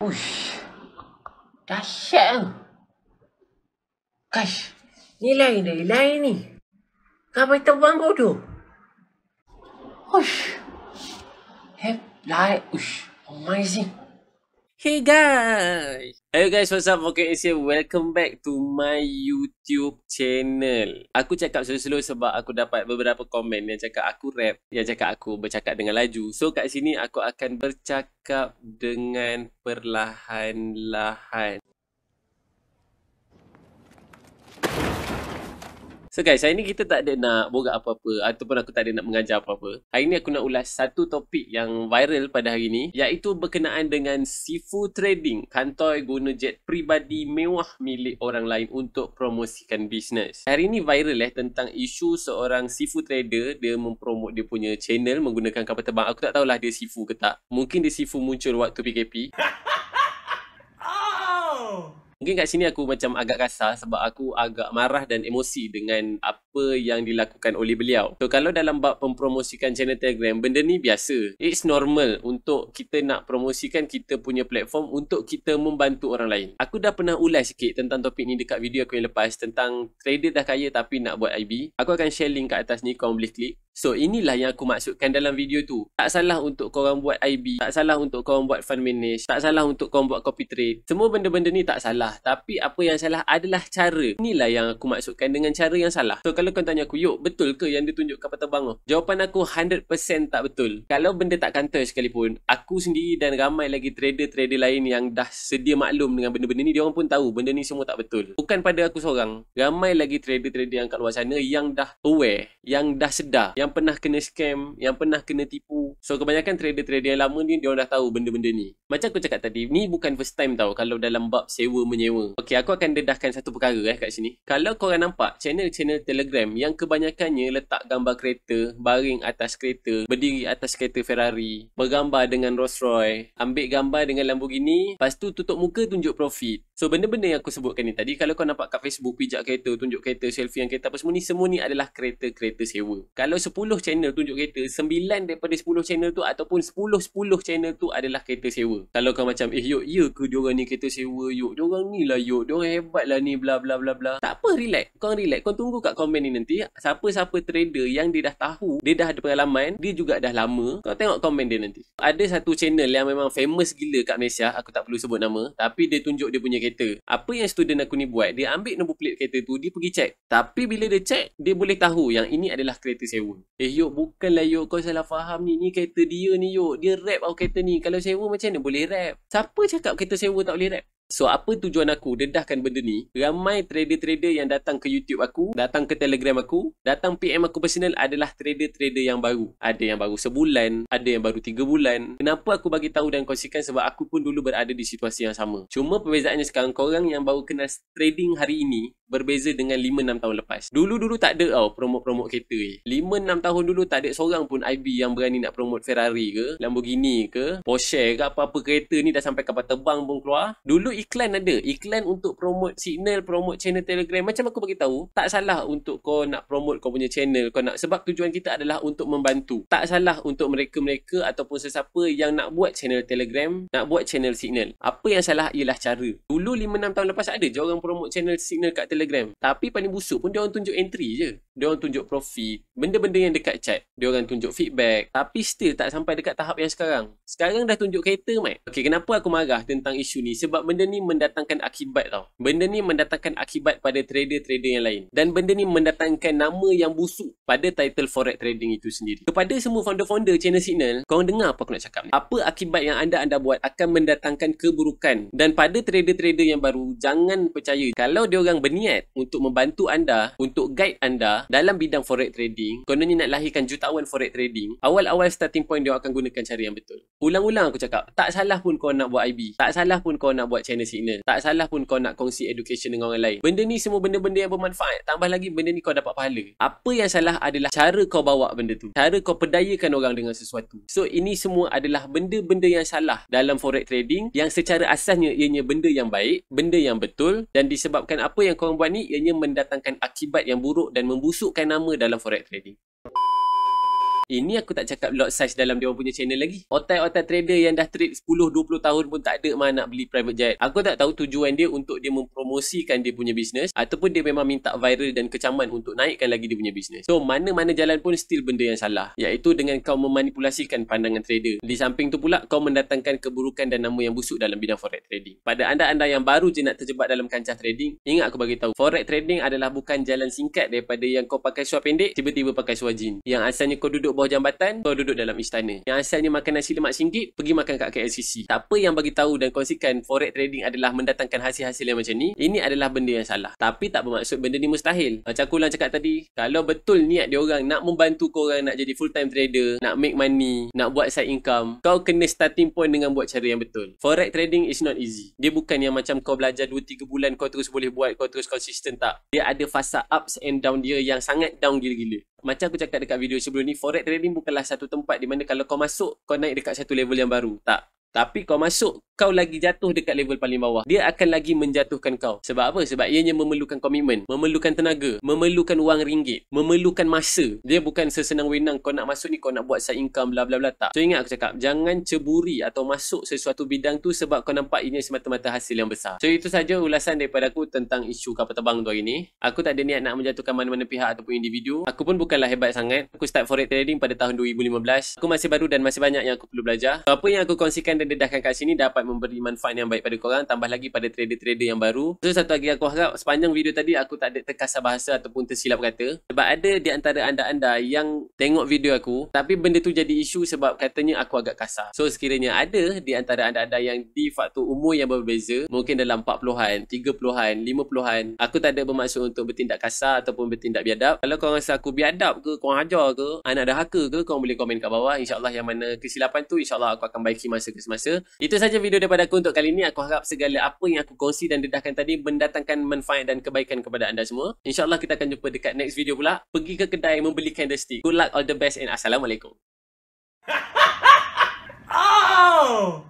Uish. Dahsyat tu. Ni lain ni. Lain ni. Kamu terbang bodoh. Uish. Hep. Lain. Uish. Amazing. Oh, Hey guys! Hey guys, what's up? Vocal Asia, welcome back to my YouTube channel. Aku cakap selalu slow sebab aku dapat beberapa komen yang cakap aku rap, yang cakap aku bercakap dengan laju. So kat sini aku akan bercakap dengan perlahan-lahan. So guys, hari ni kita tak ada nak borak apa-apa ataupun aku tak ada nak mengajar apa-apa. Hari ni aku nak ulas satu topik yang viral pada hari ni iaitu berkenaan dengan Sifu Trading. Kantoi guna jet pribadi mewah milik orang lain untuk promosikan bisnes. Hari ni viral eh tentang isu seorang Sifu Trader dia mempromot dia punya channel menggunakan kapal terbang. Aku tak tahulah dia Sifu ke tak. Mungkin dia Sifu muncul waktu PKP. Mungkin kat sini aku macam agak kasar sebab aku agak marah dan emosi dengan apa yang dilakukan oleh beliau. So kalau dalam bab mempromosikan channel Telegram, benda ni biasa. It's normal untuk kita nak promosikan kita punya platform untuk kita membantu orang lain. Aku dah pernah ulas sikit tentang topik ni dekat video aku yang lepas tentang trader dah kaya tapi nak buat IB. Aku akan share link kat atas ni korang boleh klik. So inilah yang aku maksudkan dalam video tu. Tak salah untuk korang buat IB, tak salah untuk korang buat fund manage, tak salah untuk kau buat copy trade. Semua benda-benda ni tak salah. Tapi apa yang salah adalah cara. Inilah yang aku maksudkan dengan cara yang salah. So kalau kau tanya aku, yuk betul ke yang ditunjuk tunjuk kapal terbang Jawapan aku 100% tak betul. Kalau benda tak kantoi sekalipun, aku sendiri dan ramai lagi trader-trader lain yang dah sedia maklum dengan benda-benda ni, dia orang pun tahu benda ni semua tak betul. Bukan pada aku seorang. Ramai lagi trader-trader yang kat luar sana yang dah aware, yang dah sedar, yang pernah kena scam, yang pernah kena tipu. So kebanyakan trader-trader yang lama ni, dia dah tahu benda-benda ni. Macam aku cakap tadi, ni bukan first time tau kalau dalam bab sewa-menyewa. Okay, aku akan dedahkan satu perkara eh kat sini. Kalau korang nampak channel-channel Telegram yang kebanyakannya letak gambar kereta, baring atas kereta, berdiri atas kereta Ferrari, bergambar dengan Rolls Royce, ambil gambar dengan Lamborghini, lepas tu tutup muka tunjuk profit. So benda-benda yang aku sebutkan ni tadi, kalau kau nampak kat Facebook, pijak kereta, tunjuk kereta, selfie yang kereta apa semua ni, semua ni adalah kereta-kereta sewa. Kalau 10 channel tunjuk kereta 9 daripada 10 channel tu ataupun 10-10 channel tu adalah kereta sewa kalau kau macam eh yuk ya ke diorang ni kereta sewa yuk diorang ni lah yuk diorang hebat lah ni bla bla bla bla tak apa relax kau relax kau tunggu kat komen ni nanti siapa-siapa trader yang dia dah tahu dia dah ada pengalaman dia juga dah lama kau tengok komen dia nanti ada satu channel yang memang famous gila kat Malaysia aku tak perlu sebut nama tapi dia tunjuk dia punya kereta apa yang student aku ni buat dia ambil nombor plate kereta tu dia pergi check tapi bila dia check dia boleh tahu yang ini adalah kereta sewa Eh Yoke lah Yoke kau salah faham ni Ni kereta dia ni Yoke Dia rap tau kereta ni Kalau sewa macam mana boleh rap Siapa cakap kereta sewa tak boleh rap So apa tujuan aku dedahkan benda ni? Ramai trader-trader yang datang ke YouTube aku, datang ke Telegram aku, datang PM aku personal adalah trader-trader yang baru. Ada yang baru sebulan, ada yang baru tiga bulan. Kenapa aku bagi tahu dan kongsikan sebab aku pun dulu berada di situasi yang sama. Cuma perbezaannya sekarang korang yang baru kenal trading hari ini berbeza dengan 5-6 tahun lepas. Dulu-dulu tak ada tau promote-promote kereta ni. Eh. 5-6 tahun dulu tak ada seorang pun IB yang berani nak promote Ferrari ke, Lamborghini ke, Porsche ke apa-apa kereta ni dah sampai kapal terbang pun keluar. Dulu iklan ada iklan untuk promote signal promote channel telegram macam aku bagi tahu tak salah untuk kau nak promote kau punya channel kau nak sebab tujuan kita adalah untuk membantu tak salah untuk mereka-mereka ataupun sesiapa yang nak buat channel telegram nak buat channel signal apa yang salah ialah cara dulu 5 6 tahun lepas ada je orang promote channel signal kat telegram tapi paling busuk pun dia orang tunjuk entry je dia orang tunjuk profit, benda-benda yang dekat chat, dia orang tunjuk feedback, tapi still tak sampai dekat tahap yang sekarang. Sekarang dah tunjuk kereta, mai. Okey, kenapa aku marah tentang isu ni? Sebab benda ni mendatangkan akibat tau. Benda ni mendatangkan akibat pada trader-trader yang lain dan benda ni mendatangkan nama yang busuk pada title forex trading itu sendiri. Kepada semua founder-founder channel Signal, kau orang dengar apa aku nak cakap ni? Apa akibat yang anda anda buat akan mendatangkan keburukan dan pada trader-trader yang baru, jangan percaya. Kalau dia orang berniat untuk membantu anda, untuk guide anda, adalah dalam bidang forex trading, kalau ni nak lahirkan jutawan forex trading, awal-awal starting point dia akan gunakan cara yang betul. Ulang-ulang aku cakap, tak salah pun kau nak buat IB, tak salah pun kau nak buat channel signal, tak salah pun kau nak kongsi education dengan orang lain. Benda ni semua benda-benda yang bermanfaat. Tambah lagi benda ni kau dapat pahala. Apa yang salah adalah cara kau bawa benda tu. Cara kau pedayakan orang dengan sesuatu. So ini semua adalah benda-benda yang salah dalam forex trading yang secara asasnya ianya benda yang baik, benda yang betul dan disebabkan apa yang kau buat ni ianya mendatangkan akibat yang buruk dan membuat busukkan nama dalam forex trading. Ini aku tak cakap lot size dalam dia punya channel lagi. Otai-otai trader yang dah trade 10 20 tahun pun tak ada mana nak beli private jet. Aku tak tahu tujuan dia untuk dia mempromosikan dia punya bisnes ataupun dia memang minta viral dan kecaman untuk naikkan lagi dia punya bisnes. So mana-mana jalan pun still benda yang salah iaitu dengan kau memanipulasikan pandangan trader. Di samping tu pula kau mendatangkan keburukan dan nama yang busuk dalam bidang forex trading. Pada anda-anda yang baru je nak terjebak dalam kancah trading, ingat aku bagi tahu forex trading adalah bukan jalan singkat daripada yang kau pakai suar pendek tiba-tiba pakai suar jean. Yang asalnya kau duduk bawah jambatan kau duduk dalam istana yang asalnya makan nasi lemak singgit pergi makan kat KLCC tak apa yang bagi tahu dan kongsikan forex trading adalah mendatangkan hasil-hasil yang macam ni ini adalah benda yang salah tapi tak bermaksud benda ni mustahil macam aku lang cakap tadi kalau betul niat dia orang nak membantu kau orang nak jadi full time trader nak make money nak buat side income kau kena starting point dengan buat cara yang betul forex trading is not easy dia bukan yang macam kau belajar 2-3 bulan kau terus boleh buat kau terus konsisten tak dia ada fasa ups and down dia yang sangat down gila-gila macam aku cakap dekat video sebelum ni forex trading bukanlah satu tempat di mana kalau kau masuk kau naik dekat satu level yang baru tak tapi kau masuk, kau lagi jatuh dekat level paling bawah. Dia akan lagi menjatuhkan kau. Sebab apa? Sebab ianya memerlukan komitmen, memerlukan tenaga, memerlukan wang ringgit, memerlukan masa. Dia bukan sesenang wenang kau nak masuk ni, kau nak buat side income, bla bla bla tak. So ingat aku cakap, jangan ceburi atau masuk sesuatu bidang tu sebab kau nampak ianya semata-mata hasil yang besar. So itu saja ulasan daripada aku tentang isu kapal terbang tu hari ni. Aku tak ada niat nak menjatuhkan mana-mana pihak ataupun individu. Aku pun bukanlah hebat sangat. Aku start forex trading pada tahun 2015. Aku masih baru dan masih banyak yang aku perlu belajar. So, apa yang aku kongsikan dedahkan kat sini dapat memberi manfaat yang baik pada korang tambah lagi pada trader-trader yang baru so satu lagi aku harap sepanjang video tadi aku tak ada terkasar bahasa ataupun tersilap kata sebab ada di antara anda-anda yang tengok video aku tapi benda tu jadi isu sebab katanya aku agak kasar so sekiranya ada di antara anda-anda yang di faktor umur yang berbeza mungkin dalam 40-an 30-an 50-an aku tak ada bermaksud untuk bertindak kasar ataupun bertindak biadab kalau korang rasa aku biadab ke korang hajar ke anak dah haka ke korang boleh komen kat bawah insyaAllah yang mana kesilapan tu insyaAllah aku akan baiki masa ke semasa. Itu saja video daripada aku untuk kali ini. Aku harap segala apa yang aku kongsi dan dedahkan tadi mendatangkan manfaat dan kebaikan kepada anda semua. InsyaAllah kita akan jumpa dekat next video pula. Pergi ke kedai membeli candlestick. Good luck, all the best and Assalamualaikum. oh!